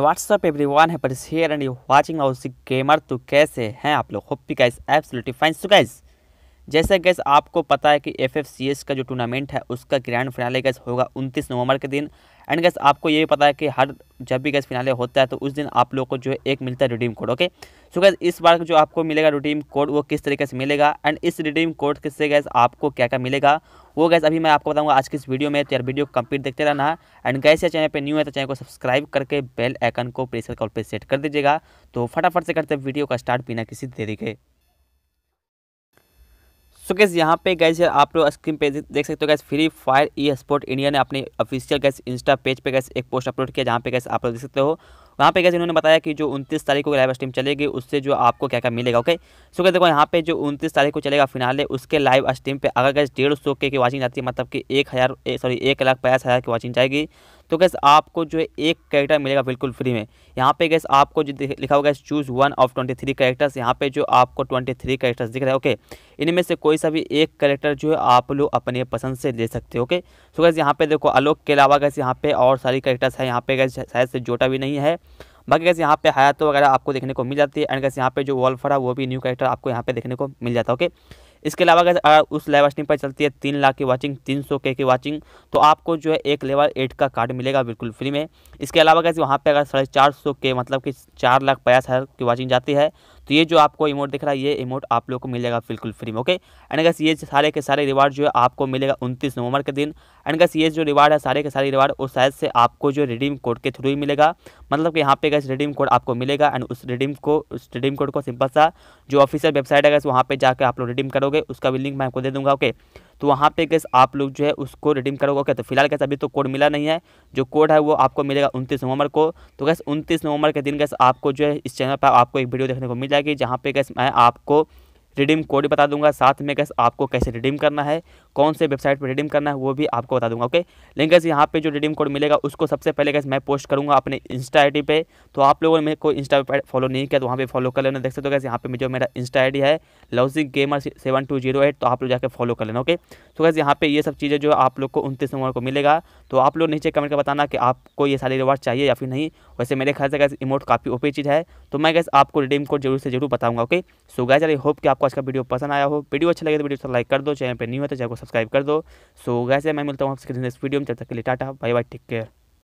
WhatsApp every everyone है पर share and you watching house gamer तो कैसे हैं आप लोग होप्पी का इस फाइन सो जैसे गैस आपको पता है कि एफ का जो टूर्नामेंट है उसका ग्रैंड फिनाले गैस होगा उनतीस नवंबर के दिन एंड गैस आपको ये भी पता है कि हर जब भी गैस फिनाले होता है तो उस दिन आप लोग को जो है एक मिलता है redeem code okay so guys इस बार जो आपको मिलेगा रिडीम कोड वो किस तरीके से मिलेगा एंड इस रिडीम कोड से गैस आपको क्या क्या मिलेगा वो गैस अभी मैं आपको बताऊंगा आज की इस वीडियो में तो यार वीडियो कंप्लीट देखते रहना एंड गैस या चैनल पर न्यू है तो चैनल को सब्सक्राइब करके बेल आइकन को प्रेशर कॉल पर सेट कर दीजिएगा तो फटाफट से करते वीडियो का स्टार्ट बिना किसी देरी के सो गैस यहाँ पे गैस आप लोग स्क्रीन पे देख सकते हो guys free fire e sport India ने अपने ऑफिशियल गैस इंस्टा पेज पे गैस एक पोस्ट अपलोड किया जहाँ पे गैस आप लोग देख सकते हो वहाँ पे गैस इन्होंने बताया कि जो उनतीस तारीख को लाइव स्ट्रीम चलेगी उससे जो आपको क्या क्या मिलेगा ओके सो गैस देखो यहाँ पे जो उनतीस तारीख को चलेगा फिनाले उसके लाइव स्ट्रीम पे अगर गैस डेढ़ सौ के की वाचिंग जाती है मतलब कि एक हज़ार सॉरी एक लाख पचास हज़ार की वॉचिंग जाएगी तो गैस आपको जो है एक कैरेक्टर मिलेगा बिल्कुल फ्री में यहाँ पे गैस आपको जो लिखा होगा choose one of twenty three characters यहाँ पे जो आपको ट्वेंटी थ्री कैरेक्टर्स दिख रहे हैं ओके इनमें से कोई सा भी एक कैरेक्टर जो है आप लोग अपने पसंद से ले सकते हो ओके सो गैस यहाँ पे देखो आलोक के अलावा गैस यहाँ पे और सारी कैरेक्टर्स है यहाँ पे गैस शायद से जोटा भी नहीं है बाकी कैसे यहाँ पे हयात वगैरह आपको देखने को मिल जाती है एंड गैस यहाँ पे जो वॉल्फर है वो भी न्यू कैरेक्टर आपको यहाँ पे देखने को मिल जाता है ओके इसके अलावा अगर उस लाइव स्ट्रीम पर चलती है तीन लाख की वाचिंग तीन सौ के की वाचिंग तो आपको जो है एक लेवल एट का कार्ड मिलेगा बिल्कुल फ्री में इसके अलावा कैसे वहाँ पर अगर साढ़े चार सौ के मतलब कि चार लाख पचास हज़ार की वाचिंग जाती है तो ये जो आपको इमोट दिख रहा है ये इमोट आप लोग को मिलेगा बिल्कुल फ्री में ओके एंड गस ये सारे के सारे रिवार्ड जो है आपको मिलेगा उनतीस नवंबर के दिन एंड गस ये जो रिवार्ड है सारे के सारे रिवार्ड उस साइज से आपको जो रिडीम कोड के थ्रू ही मिलेगा मतलब कि यहाँ पे गैस रिडीम कोड आपको मिलेगा एंड उस रिडीम को उस रिडीम कोड को सिंपल सा जो ऑफिशियल वेबसाइट है गैस वहाँ पर जाकर आप लोग रिडीम करोगे उसका भी लिंक मैं आपको दे दूँगा ओके तो वहाँ पे कैसे आप लोग जो है उसको रिडीम करोगे ओके तो फिलहाल कैसे अभी तो कोड मिला नहीं है जो कोड है वो आपको मिलेगा उनतीस नवंबर को तो कैसे उनतीस नवंबर के दिन कैसे आपको जो है इस चैनल पर आपको एक वीडियो देखने को मिल जाएगी जहाँ पे कैसे मैं आपको रिडीम कोड बता दूंगा साथ में गैस आपको कैसे रिडीम करना है कौन से वेबसाइट पर रिडीम करना है वो भी आपको बता दूंगा ओके लेकिन गैस यहाँ पे जो रिडीम कोड मिलेगा उसको सबसे पहले गैस मैं पोस्ट करूँगा अपने इंस्टा आई पे तो आप लोगों ने मेरे को इंस्टा पर फॉलो नहीं किया तो वहाँ पर फॉलो कर लेना देख सकते हो गैस यहाँ पे जो मेरा इंस्टा आई है लवजिंग gamer seven two zero eight तो आप लोग जाकर फॉलो कर लेना ओके तो गैस यहाँ पर ये सब चीज़ें जो आप लोग को उनतीस नंबर को मिलेगा तो आप लोग नीचे कमेंट कर बताना कि आपको ये सारी रिवार्ड चाहिए या फिर नहीं वैसे मेरे ख्याल से गैस इमोट काफ़ी ओपी चीज़ है तो मैं गैस आपको रिडीम कोड जरूर से जरूर बताऊँगा okay so guys I hope कि आप आपको आज का वीडियो पसंद आया हो वीडियो अच्छा लगे तो वीडियो लाइक कर दो चैनल पर नहीं हो तो चैनल को सब्सक्राइब कर दो सो वैसे मैं मिलता हूँ आपसे नेक्स्ट वीडियो में जब तक के लिए tata bye bye take care